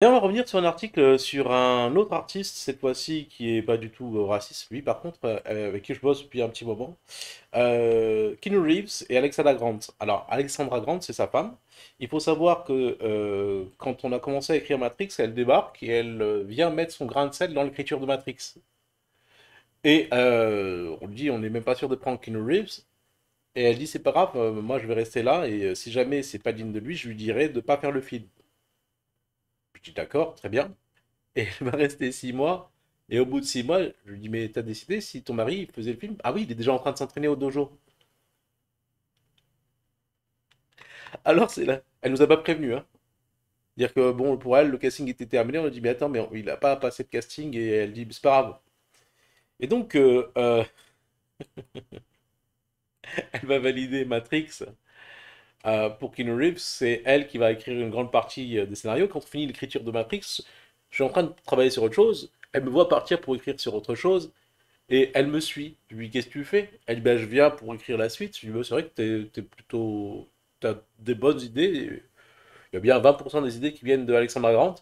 Et on va revenir sur un article euh, sur un autre artiste, cette fois-ci, qui est pas du tout euh, raciste, lui par contre, euh, avec qui je bosse depuis un petit moment. Euh, Keanu Reeves et Alexandra Grant. Alors, Alexandra Grant, c'est sa femme. Il faut savoir que quand on a commencé à écrire Matrix, elle débarque et elle vient mettre son grain de sel dans l'écriture de Matrix. Et on lui dit, on n'est même pas sûr de prendre Keanu Reeves. Et elle dit, c'est pas grave, moi je vais rester là, et si jamais c'est pas digne de lui, je lui dirai de pas faire le film d'accord, très bien. Et elle va rester six mois. Et au bout de six mois, je lui dis mais t'as décidé si ton mari faisait le film Ah oui, il est déjà en train de s'entraîner au dojo. Alors c'est là, elle nous a pas prévenu. Hein. Dire que bon pour elle le casting était terminé. On lui dit mais attends mais il n'a pas passé de casting et elle dit c'est pas grave. Et donc euh, euh, elle va valider Matrix. Euh, pour Keanu Reeves, c'est elle qui va écrire une grande partie euh, des scénarios. Quand on finit l'écriture de Matrix, je suis en train de travailler sur autre chose. Elle me voit partir pour écrire sur autre chose. Et elle me suit. Je lui dis Qu'est-ce que tu fais Elle dit bah, Je viens pour écrire la suite. Je lui dis bah, C'est vrai que tu es, plutôt. Tu as des bonnes idées. Il y a bien 20% des idées qui viennent de Alexandra Grant.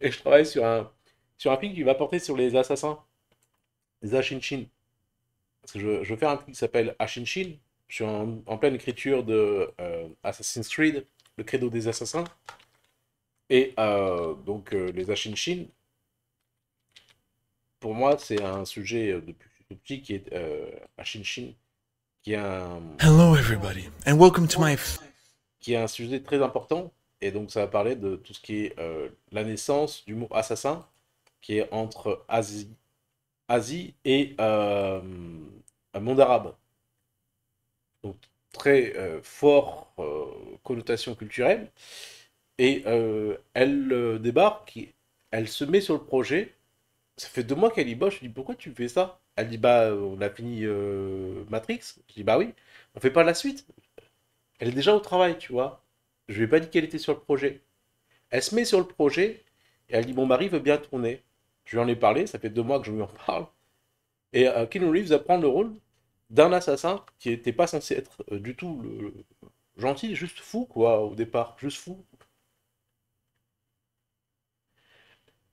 Et je travaille sur un, sur un film qui va porter sur les assassins, les Ashinshin. Parce que je, je faire un film qui s'appelle Ashinshin, je suis en, pleine écriture de euh, Assassin's Creed, le credo des assassins, et euh, donc euh, les les Ashinshin. Pour moi, c'est un sujet depuis tout petit qui est Ashinshin, qui est un. Hello everybody and welcome to my. Qui est un sujet très important, et donc ça va parler de tout ce qui est la naissance du mot assassin, qui est entre Asie, Asie et monde arabe donc très euh, fort euh, connotation culturelle, et euh, elle débarque, elle se met sur le projet. Ça fait deux mois qu'elle y bosse. Je lui dis pourquoi tu fais ça Elle dit bah on a fini Matrix. Je dis bah oui, on fait pas la suite. Elle est déjà au travail, tu vois. Je lui ai pas dit qu'elle était sur le projet. Elle se met sur le projet et elle dit Mon mari veut bien tourner. Je lui en ai parlé, ça fait deux mois que je lui en parle. Et qui Keanu Reeves va prendre le rôle d'un assassin qui n'était pas censé être euh, du tout le, gentil, juste fou, quoi, au départ, juste fou.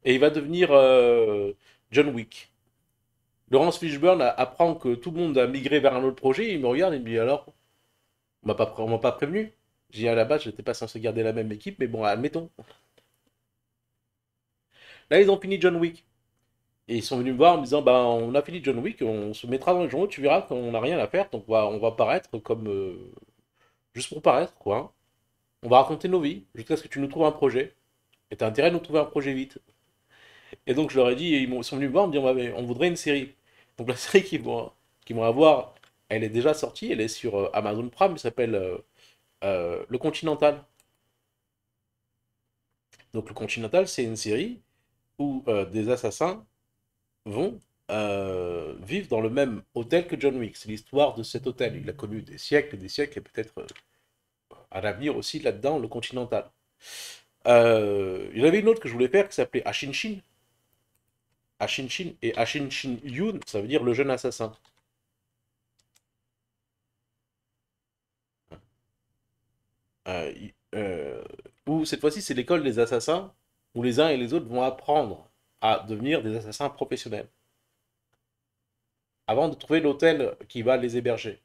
Et il va devenir euh, John Wick. Laurence Fishburne apprend que tout le monde a migré vers un autre projet, il me regarde et me dit alors, on m'a pas, pas prévenu. J'ai dit à la base, j'étais pas censé garder la même équipe, mais bon, admettons. Là, ils ont fini John Wick. Et ils sont venus me voir en me disant bah, on a fini John Wick, on se mettra dans le journaux, tu verras qu'on n'a rien à faire, donc on va, paraître comme. Euh, juste pour paraître, quoi. On va raconter nos vies jusqu'à ce que tu nous trouves un projet. Et as intérêt à nous trouver un projet vite. Et donc je leur ai dit, ils sont venus me voir, me dire on voudrait une série. Donc la série qu'ils vont, qu avoir, elle est déjà sortie, elle est sur euh, Amazon Prime, elle s'appelle euh, Le Continental. Donc Le Continental, c'est une série où des assassins vont euh, vivre dans le même hôtel que John Wick. C'est l'histoire de cet hôtel. Il a connu des siècles, des siècles, et peut-être à euh, l'avenir aussi là-dedans, le continental. Euh, il y avait une autre que je voulais faire qui s'appelait Ashinshin. Ashinshin et Ashinshin Yun, ça veut dire le jeune assassin. où cette fois-ci, c'est l'école des assassins, où les uns et les autres vont apprendre à devenir des assassins professionnels. Avant de trouver l'hôtel qui va les héberger.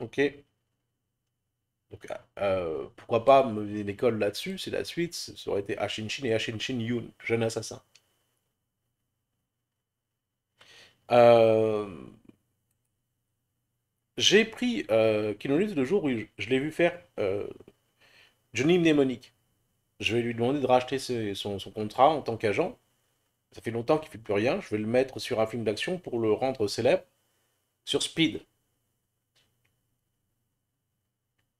Ok Donc, euh, pourquoi pas une l'école là-dessus C'est la suite, ça aurait été Shin et Shin Yun, jeune assassin. Euh, j'ai pris euh, le jour où je, l'ai vu faire euh, Johnny Mnemonic je vais lui demander de racheter son, contrat en tant qu'agent. Ça fait longtemps qu'il ne fait plus rien. Je vais le mettre sur un film d'action pour le rendre célèbre sur Speed.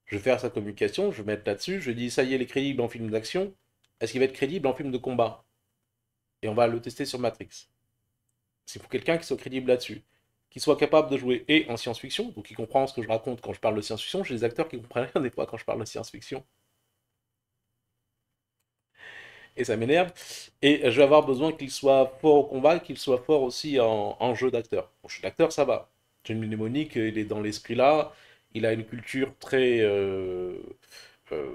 Je vais faire sa communication, je vais mettre là-dessus. Je dis ça y est, il est crédible en film d'action. Est-ce qu'il va être crédible en film de combat Et on va le tester sur Matrix. C'est pour quelqu'un qui soit crédible là-dessus, qui soit capable de jouer et en science-fiction, donc qui comprend ce que je raconte quand je parle de science-fiction. J'ai des acteurs qui comprennent rien des fois quand je parle de science-fiction et ça m'énerve. Et je vais avoir besoin qu'il soit fort au combat, qu'il soit fort aussi en, jeu d'acteur. Je suis d'acteur, ça va. J'ai une mnémonique, il est dans l'esprit là, il a une culture très euh, euh,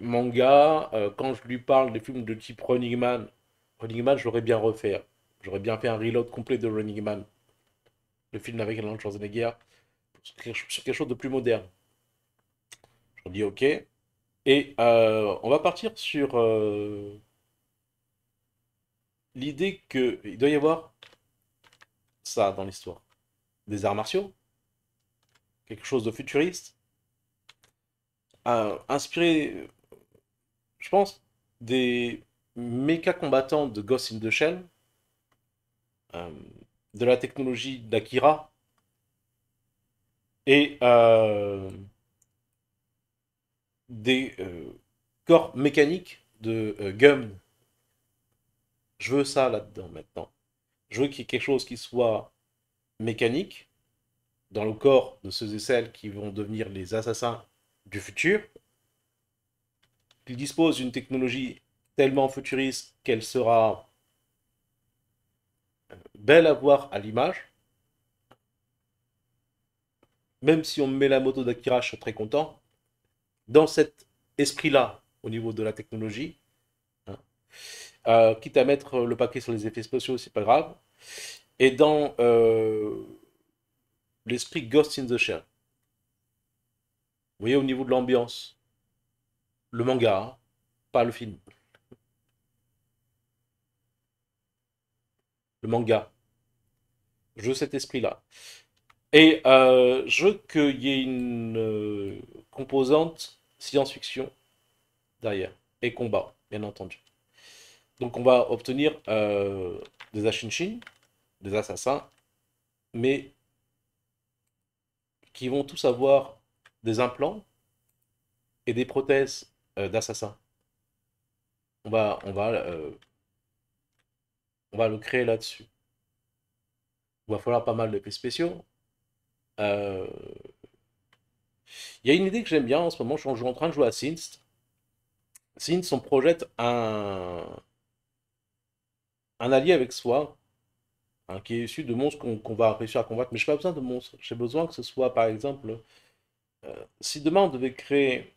manga. Euh, quand je lui parle des films de type Running Man, Running Man, j'aurais bien refait. J'aurais bien fait un reload complet de Running Man. Le film avec Alan Schwarzenegger, sur quelque chose de plus moderne. Je dis ok, et euh, on va partir sur euh, l'idée l'idée qu'il doit y avoir ça dans l'histoire. Des arts martiaux, quelque chose de futuriste, euh, inspiré, je pense, des méca combattants de Ghost in the Shell, de la technologie d'Akira, et des euh, corps mécaniques de euh, Gum. Je veux ça là-dedans maintenant. Je veux qu'il y ait quelque chose qui soit mécanique dans le corps de ceux et celles qui vont devenir les assassins du futur, qu'ils disposent d'une technologie tellement futuriste qu'elle sera euh, belle à voir à l'image. Même si on met la moto d'Akira, je suis très content dans cet esprit-là au niveau de la technologie, hein, euh, quitte à mettre le paquet sur les effets spéciaux, c'est pas grave, et dans euh, l'esprit Ghost in the Shell. Vous voyez, au niveau de l'ambiance, le manga, pas le film. Le manga. Je veux cet esprit-là. Et euh, je veux qu'il y ait une composantes, science-fiction derrière et combat, bien entendu. Donc on va obtenir euh, des Ashinshin, des assassins, mais qui vont tous avoir des implants et des prothèses euh, d'assassins. On va, on va, euh, on va le créer là-dessus. Il va falloir pas mal de spéciaux. Il y a une idée que j'aime bien en ce moment, je suis en train de jouer à Synth. Synth, on projette un, allié avec soi, hein, qui est issu de monstres qu'on va réussir à combattre. Mais je n'ai pas besoin de monstres, j'ai besoin que ce soit, par exemple, euh, si demain on devait créer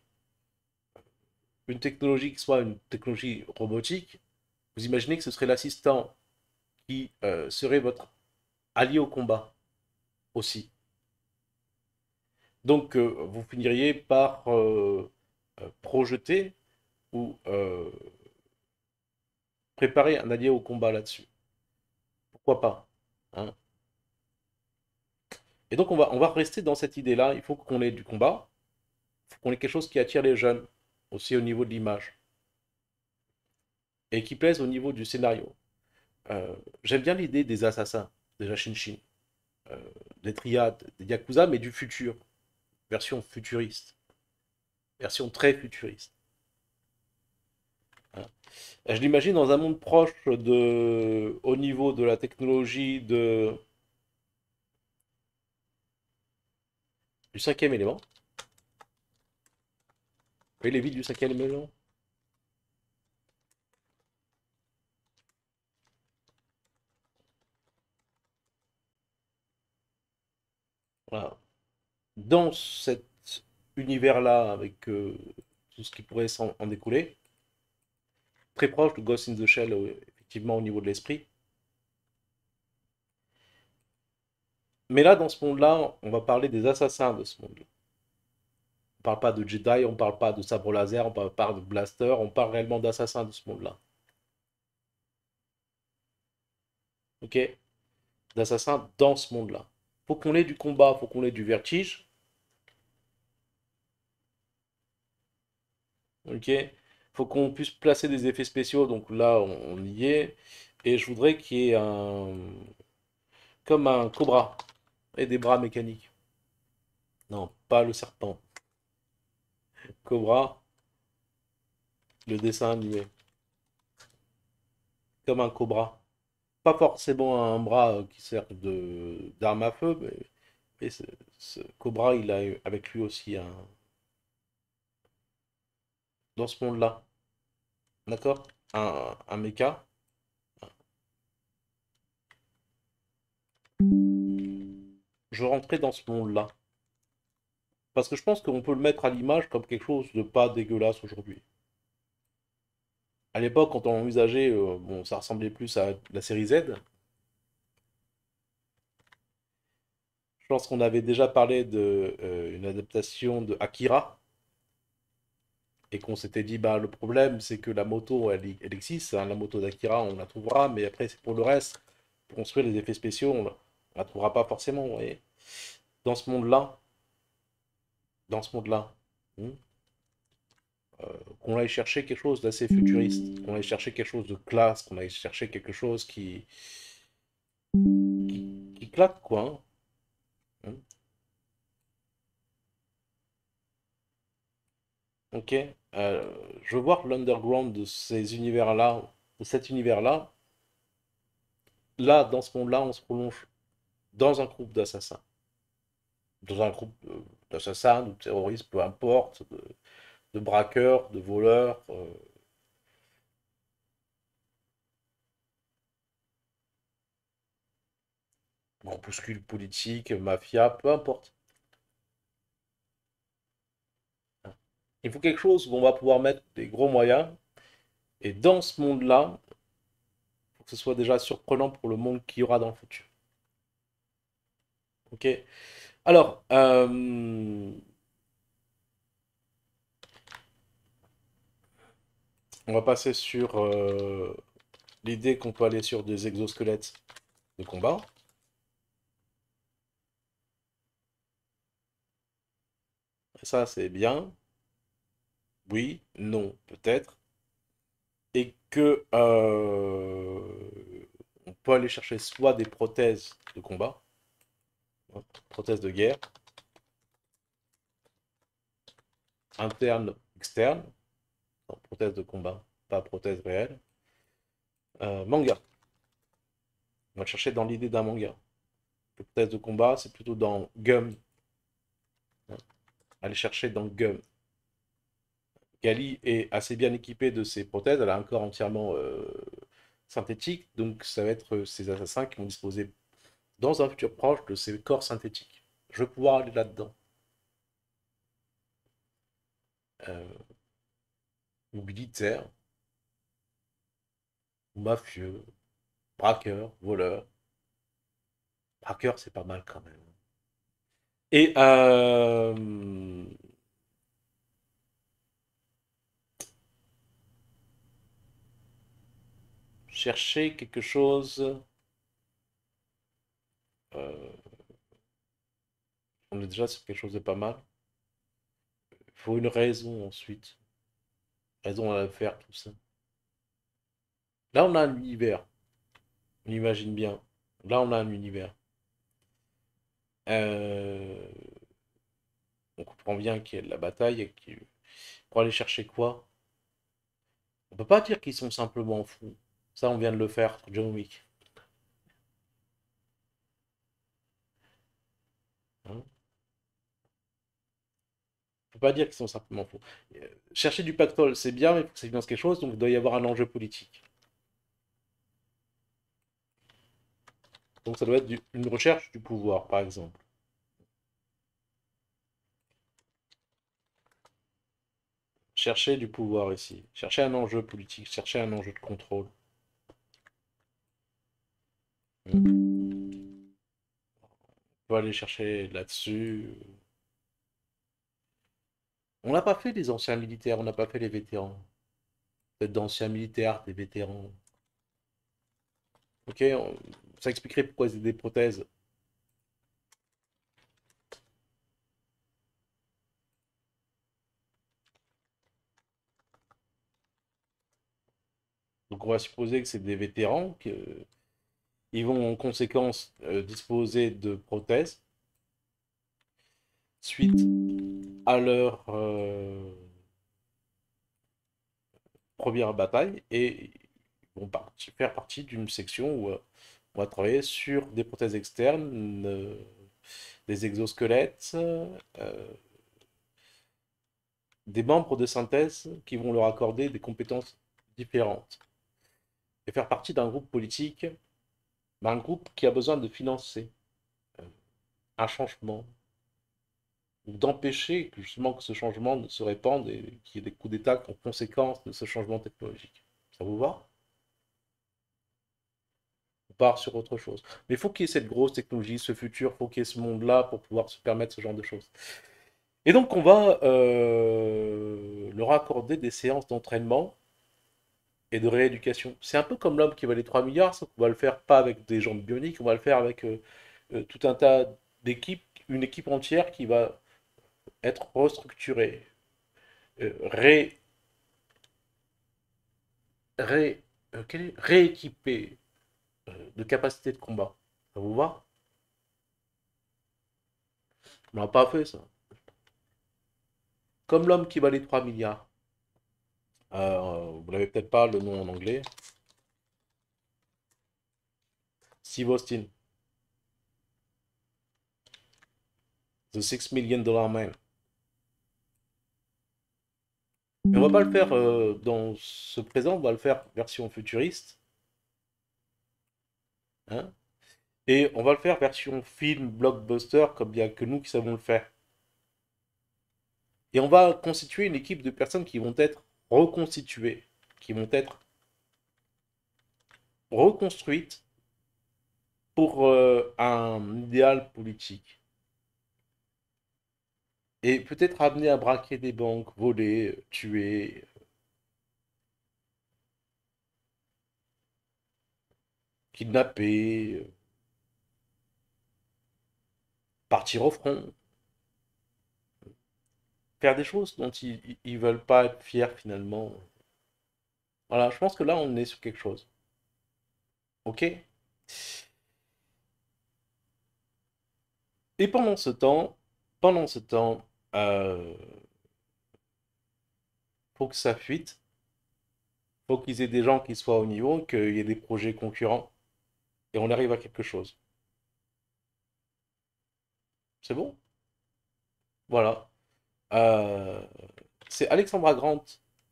une technologie qui soit une technologie robotique, vous imaginez que ce serait l'assistant qui euh, serait votre allié au combat aussi. Donc, euh, vous finiriez par euh, euh, projeter ou préparer un allié au combat là-dessus. Pourquoi pas hein. Et donc, on va, on va rester dans cette idée-là. Il faut qu'on ait du combat. Il faut qu'on ait quelque chose qui attire les jeunes, aussi au niveau de l'image. Et qui plaise au niveau du scénario. J'aime bien l'idée des assassins, déjà Shinshin, des triades, des yakuza, mais du futur version futuriste, version très futuriste. Euh, je l'imagine dans un monde proche de, au niveau de la technologie de, du cinquième élément. Et les villes du cinquième élément Voilà dans cet univers-là, avec euh, tout ce qui pourrait s'en en découler, très proche de Ghost in the Shell, euh, effectivement, au niveau de l'esprit. Mais là, dans ce monde-là, on va parler des assassins de ce monde-là. On parle pas de Jedi, on parle pas de sabre laser, on parle pas de blaster, on parle réellement d'assassins de ce monde-là. Ok D'assassins dans ce monde-là. Faut qu'on ait du combat, il faut qu'on ait du vertige, Ok faut qu'on puisse placer des effets spéciaux, donc là on, y est. Et je voudrais qu'il y ait un. comme un cobra et des bras mécaniques. Non, pas le serpent. Cobra, le dessin animé. Comme un cobra. Pas forcément un bras qui sert de d'arme à feu, mais, ce cobra, il a avec lui aussi un, ce monde-là. D'accord un, un Je rentrais dans ce monde-là. Parce que je pense qu'on peut le mettre à l'image comme quelque chose de pas dégueulasse aujourd'hui. À l'époque, quand on envisageait, euh, bon, ça ressemblait plus à la série Z. Je pense qu'on avait déjà parlé de euh, une adaptation de Akira, et qu'on s'était dit, bah, le problème, c'est que la moto, elle, existe. Hein. la moto d'Akira, on la trouvera, mais après, c'est pour le reste. Pour construire les effets spéciaux, on la, la trouvera pas forcément. Et dans ce monde-là, dans ce monde-là, hmm, euh, qu'on aille chercher quelque chose d'assez futuriste, qu'on aille chercher quelque chose de classe, qu'on aille chercher quelque chose qui, qui, claque, quoi. Hein. Hmm. Ok. Euh, je vois l'underground de ces univers-là, de cet univers-là, là, dans ce monde-là, on se prolonge dans un groupe d'assassins. Dans un groupe euh, d'assassins, de terroristes, peu importe, de, de braqueurs, de voleurs. Euh... politiques, politique, mafia, peu importe. Il faut quelque chose où on va pouvoir mettre des gros moyens. Et dans ce monde-là, il faut que ce soit déjà surprenant pour le monde qu'il y aura dans le futur. Ok Alors, euh, on va passer sur euh, l'idée qu'on peut aller sur des exosquelettes de combat. Ça, c'est bien oui, non, peut-être, et que euh, on peut aller chercher soit des prothèses de combat, prothèses de guerre, interne, externe, prothèse de combat, pas prothèse réelle, euh, manga. On va chercher dans l'idée d'un manga. prothèse de combat, c'est plutôt dans Gum. Hein, aller chercher dans Gum. Gali est assez bien équipée de ses prothèses, elle a un corps entièrement euh, synthétique, donc ça va être euh, ces assassins qui vont disposer dans un futur proche de ces corps synthétiques. Je vais pouvoir aller là-dedans. Euh, militaire, mafieux, braqueur, voleur. Braqueur, c'est pas mal quand même. Et euh, chercher quelque chose. Euh, on est déjà sur quelque chose de pas mal. Il faut une raison ensuite. Raison à faire tout ça. Là, on a un univers. On imagine bien. Là, on a un univers. Euh, on comprend bien qu'il y a de la bataille. Et Pour aller chercher quoi On peut pas dire qu'ils sont simplement fous. Ça, on vient de le faire, John Wick. ne hein faut pas dire qu'ils sont simplement faux. Euh, chercher du pactole, c'est bien, mais il faut que ça finance quelque chose, donc il doit y avoir un enjeu politique. Donc ça doit être une recherche du pouvoir, par exemple. Chercher du pouvoir ici, chercher un enjeu politique, chercher un enjeu de contrôle. aller chercher là-dessus. Euh. On n'a pas fait des anciens militaires, on n'a pas fait les vétérans. d'anciens militaires, des vétérans. Ok, on... ça expliquerait pourquoi c'est des prothèses. Donc on va supposer que c'est des vétérans, que ils vont en conséquence euh, disposer de prothèses suite à leur euh, première bataille et ils vont faire partie d'une section où euh, on va travailler sur des prothèses externes, des exosquelettes, des membres de synthèse qui vont leur accorder des compétences différentes et faire partie d'un groupe politique un groupe qui a besoin de financer euh, un changement, d'empêcher justement que ce changement ne se répande et qu'il y ait des coups d'État en conséquence de ce changement technologique. Ça vous va On part sur autre chose. Mais il faut qu'il y ait cette grosse technologie, ce futur, il faut qu'il y ait ce monde-là pour pouvoir se permettre ce genre de choses. Et donc on va euh, leur accorder des séances d'entraînement et de rééducation. C'est un peu comme l'homme qui valait 3 milliards, On va le faire pas avec des de bioniques, on va le faire avec euh, euh, tout un tas d'équipes, une équipe entière qui va être restructurée, euh, ré, ré, de capacité de combat. Ça vous va On l'a pas fait ça. Comme l'homme qui valait 3 milliards. Euh, vous l'avez peut-être pas le nom en anglais. Steve Austin. The 6 Million Dollar Man. on va pas le faire euh, dans ce présent, on va le faire version futuriste. Hein? Et on va le faire version film, blockbuster, comme il n'y a que nous qui savons le faire. Et on va constituer une équipe de personnes qui vont être reconstituées, qui vont être reconstruites pour euh, un idéal politique. Et peut-être amené à braquer des banques, voler, euh, tuer, euh, kidnapper, partir au front faire des choses dont ils ne veulent pas être fiers finalement. Voilà, je pense que là, on est sur quelque chose. Ok Et pendant ce temps, pendant ce temps, euh, faut que ça fuite, faut qu'ils aient des gens qui soient au niveau, qu'il y ait des projets concurrents, et on arrive à quelque chose. C'est bon Voilà. Euh, c'est Alexandra Grant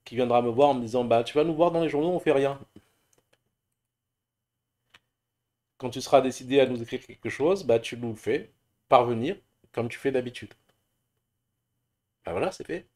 qui viendra me voir en me disant Bah, tu vas nous voir dans les journaux, on fait rien. Quand tu seras décidé à nous écrire quelque chose, bah, tu nous le fais parvenir comme tu fais d'habitude. Bah voilà, c'est fait.